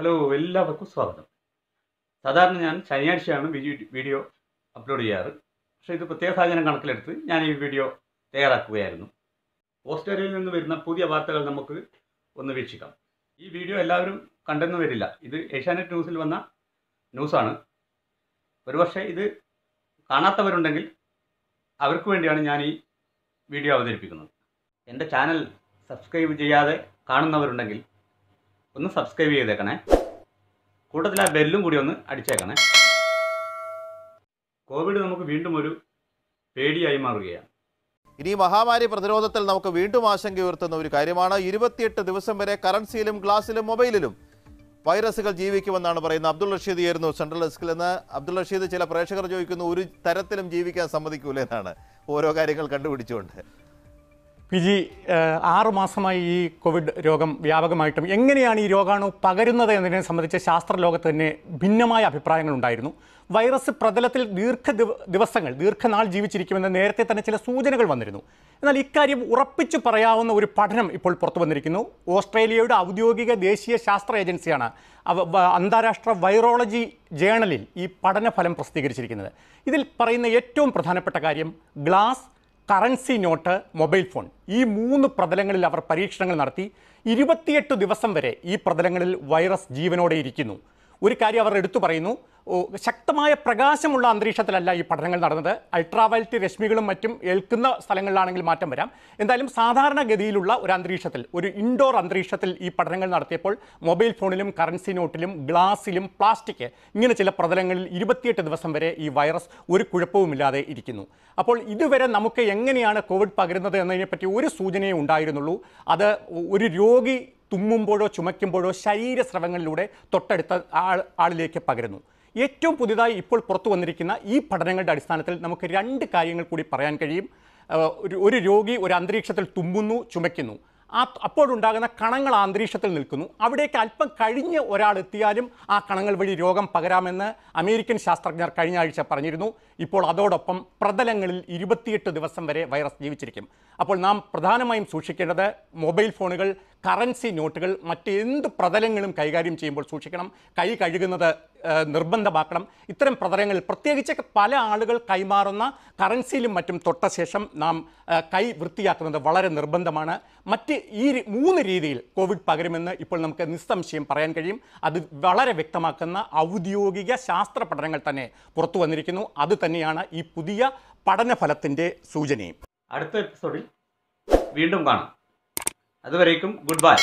hello എല്ലാവർക്കും സ്വാഗതം സാധാരണ ഞാൻ ശനിയാഴ്ചയാണ് വീഡിയോ അപ്ലോഡ് ചെയ്യാറ് പക്ഷേ ഇത് പ്രത്യേക സാഹചര്യം കണക്കിലെടുത്ത് ഞാൻ ഈ വീഡിയോ തയ്യാറാക്കുകയായിരുന്നു ഓസ്ട്രേലിയയിൽ നിന്ന് വരുന്ന പുതിയ വാർത്തകൾ നമുക്ക് ഒന്ന് വീക്ഷിക്കാം ഈ വീഡിയോ എല്ലാവരും കണ്ടെന്ന് വരില്ല ഇത് ഏഷ്യാനെറ്റ് ന്യൂസിൽ വന്ന ന്യൂസാണ് ഒരുപക്ഷെ ഇത് കാണാത്തവരുണ്ടെങ്കിൽ അവർക്ക് വേണ്ടിയാണ് ഞാൻ ഈ വീഡിയോ അവതരിപ്പിക്കുന്നത് എൻ്റെ ചാനൽ സബ്സ്ക്രൈബ് ചെയ്യാതെ കാണുന്നവരുണ്ടെങ്കിൽ ഒന്ന് സബ്സ്ക്രൈബ് ചെയ്തേക്കണേ കൂട്ടത്തിൽ ആ ബെല്ലും കൂടി ഒന്ന് അടിച്ചേക്കണേ കോവിഡ് നമുക്ക് വീണ്ടും ഒരു പേടിയായി മാറുകയാണ് ഇനി മഹാമാരി പ്രതിരോധത്തിൽ നമുക്ക് വീണ്ടും ആശങ്കയുയർത്തുന്ന ഒരു കാര്യമാണ് ഇരുപത്തിയെട്ട് ദിവസം വരെ കറൻസിയിലും ഗ്ലാസിലും മൊബൈലിലും വൈറസുകൾ ജീവിക്കുമെന്നാണ് പറയുന്നത് അബ്ദുൾ റഷീദ് ആയിരുന്നു സെൻട്രൽ ഡെസ്കിൽ നിന്ന് അബ്ദുൾ റഷീദ് ചില പ്രേക്ഷകർ ചോദിക്കുന്നു ഒരു തരത്തിലും ജീവിക്കാൻ സമ്മതിക്കൂലെന്നാണ് എന്നാണ് ഓരോ കാര്യങ്ങൾ കണ്ടുപിടിച്ചുകൊണ്ട് പിജി ആറുമാസമായി ഈ കോവിഡ് രോഗം വ്യാപകമായിട്ടും എങ്ങനെയാണ് ഈ രോഗാണു പകരുന്നത് എന്നതിനെ സംബന്ധിച്ച് ശാസ്ത്രലോകത്ത് തന്നെ ഭിന്നമായ ഉണ്ടായിരുന്നു വൈറസ് പ്രതലത്തിൽ ദീർഘ ദിവസങ്ങൾ ദീർഘനാൾ ജീവിച്ചിരിക്കുമെന്ന് നേരത്തെ തന്നെ ചില സൂചനകൾ വന്നിരുന്നു എന്നാൽ ഇക്കാര്യം ഉറപ്പിച്ചു പറയാവുന്ന ഒരു പഠനം ഇപ്പോൾ പുറത്തു വന്നിരിക്കുന്നു ഓസ്ട്രേലിയയുടെ ഔദ്യോഗിക ദേശീയ ശാസ്ത്ര ഏജൻസിയാണ് അന്താരാഷ്ട്ര വൈറോളജി ജേണലിൽ ഈ പഠനഫലം പ്രസിദ്ധീകരിച്ചിരിക്കുന്നത് ഇതിൽ പറയുന്ന ഏറ്റവും പ്രധാനപ്പെട്ട കാര്യം glass currency note mobile phone ഈ മൂന്ന് പ്രതലങ്ങളിൽ അവർ പരീക്ഷണങ്ങൾ നടത്തി ഇരുപത്തിയെട്ട് ദിവസം വരെ ഈ പ്രതലങ്ങളിൽ വൈറസ് ജീവനോടെ ഇരിക്കുന്നു ഒരു കാര്യം അവർ എടുത്തു പറയുന്നു ശക്തമായ പ്രകാശമുള്ള അന്തരീക്ഷത്തിലല്ല ഈ പഠനങ്ങൾ നടന്നത് അൾട്രാവയലറ്റ് രശ്മികളും മറ്റും ഏൽക്കുന്ന സ്ഥലങ്ങളിലാണെങ്കിൽ മാറ്റം വരാം എന്തായാലും സാധാരണഗതിയിലുള്ള ഒരു അന്തരീക്ഷത്തിൽ ഒരു ഇൻഡോർ അന്തരീക്ഷത്തിൽ ഈ പഠനങ്ങൾ നടത്തിയപ്പോൾ മൊബൈൽ ഫോണിലും കറൻസി നോട്ടിലും ഗ്ലാസ്സിലും പ്ലാസ്റ്റിക് ഇങ്ങനെ ചില പ്രതലങ്ങളിൽ ഇരുപത്തിയെട്ട് ദിവസം വരെ ഈ വൈറസ് ഒരു കുഴപ്പവുമില്ലാതെ ഇരിക്കുന്നു അപ്പോൾ ഇതുവരെ നമുക്ക് എങ്ങനെയാണ് കോവിഡ് പകരുന്നത് എന്നതിനെപ്പറ്റി ഒരു സൂചനയേ ഉണ്ടായിരുന്നുള്ളൂ അത് ഒരു രോഗി തുമ്മുമ്പോഴോ ചുമയ്ക്കുമ്പോഴോ ശരീരസ്രവങ്ങളിലൂടെ തൊട്ടടുത്ത ആൾ ആളിലേക്ക് പകരുന്നു ഏറ്റവും പുതിയതായി ഇപ്പോൾ പുറത്തു വന്നിരിക്കുന്ന ഈ പഠനങ്ങളുടെ അടിസ്ഥാനത്തിൽ നമുക്ക് രണ്ട് കാര്യങ്ങൾ കൂടി പറയാൻ കഴിയും ഒരു രോഗി ഒരു അന്തരീക്ഷത്തിൽ തുമ്പുന്നു ചുമയ്ക്കുന്നു ആ അപ്പോഴുണ്ടാകുന്ന കണങ്ങൾ ആ അന്തരീക്ഷത്തിൽ നിൽക്കുന്നു അവിടേക്ക് അല്പം കഴിഞ്ഞ് ഒരാൾ എത്തിയാലും ആ കണങ്ങൾ വഴി രോഗം പകരാമെന്ന് അമേരിക്കൻ ശാസ്ത്രജ്ഞർ കഴിഞ്ഞ ആഴ്ച പറഞ്ഞിരുന്നു ഇപ്പോൾ അതോടൊപ്പം പ്രതലങ്ങളിൽ ഇരുപത്തിയെട്ട് ദിവസം വരെ വൈറസ് ജീവിച്ചിരിക്കും അപ്പോൾ നാം പ്രധാനമായും സൂക്ഷിക്കേണ്ടത് മൊബൈൽ ഫോണുകൾ കറൻസി നോട്ടുകൾ മറ്റെന്ത് പ്രതലങ്ങളും കൈകാര്യം ചെയ്യുമ്പോൾ സൂക്ഷിക്കണം കൈ കഴുകുന്നത് നിർബന്ധമാക്കണം ഇത്തരം പ്രതലങ്ങളിൽ പ്രത്യേകിച്ച് പല ആളുകൾ കൈമാറുന്ന കറൻസിയിലും മറ്റും തൊട്ട ശേഷം നാം കൈ വൃത്തിയാക്കുന്നത് വളരെ നിർബന്ധമാണ് മറ്റ് ഈ മൂന്ന് രീതിയിൽ കോവിഡ് പകരുമെന്ന് ഇപ്പോൾ നമുക്ക് നിസ്സംശയം പറയാൻ കഴിയും അത് വളരെ വ്യക്തമാക്കുന്ന ഔദ്യോഗിക ശാസ്ത്ര പഠനങ്ങൾ തന്നെ പുറത്തു വന്നിരിക്കുന്നു അത് തന്നെയാണ് ഈ പുതിയ പഠനഫലത്തിൻ്റെ സൂചനയും അടുത്ത എപ്പിസോഡിൽ വീണ്ടും കാണാം അതുവരേക്കും ഗുഡ് ബൈ